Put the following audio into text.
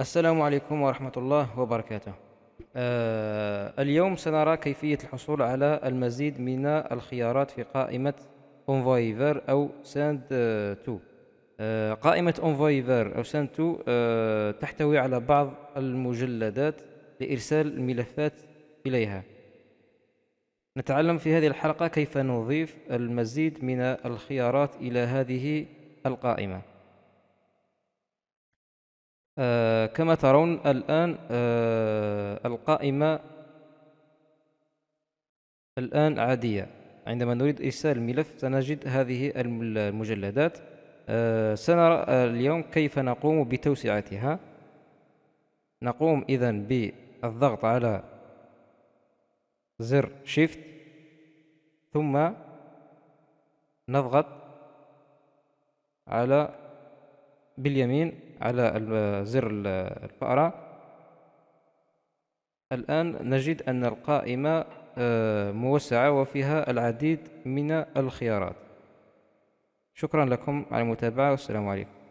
السلام عليكم ورحمة الله وبركاته آه اليوم سنرى كيفية الحصول على المزيد من الخيارات في قائمة Envoyver أو Send to آه قائمة Envoyver أو Send to آه تحتوي على بعض المجلدات لإرسال الملفات إليها نتعلم في هذه الحلقة كيف نضيف المزيد من الخيارات إلى هذه القائمة آه كما ترون الآن آه القائمة الآن عادية عندما نريد إرسال الملف سنجد هذه المجلدات آه سنرى اليوم كيف نقوم بتوسعتها نقوم إذا بالضغط على زر شيفت ثم نضغط على باليمين على زر الفأرة الآن نجد أن القائمة آه، موسعة وفيها العديد من الخيارات شكرا لكم على المتابعة والسلام عليكم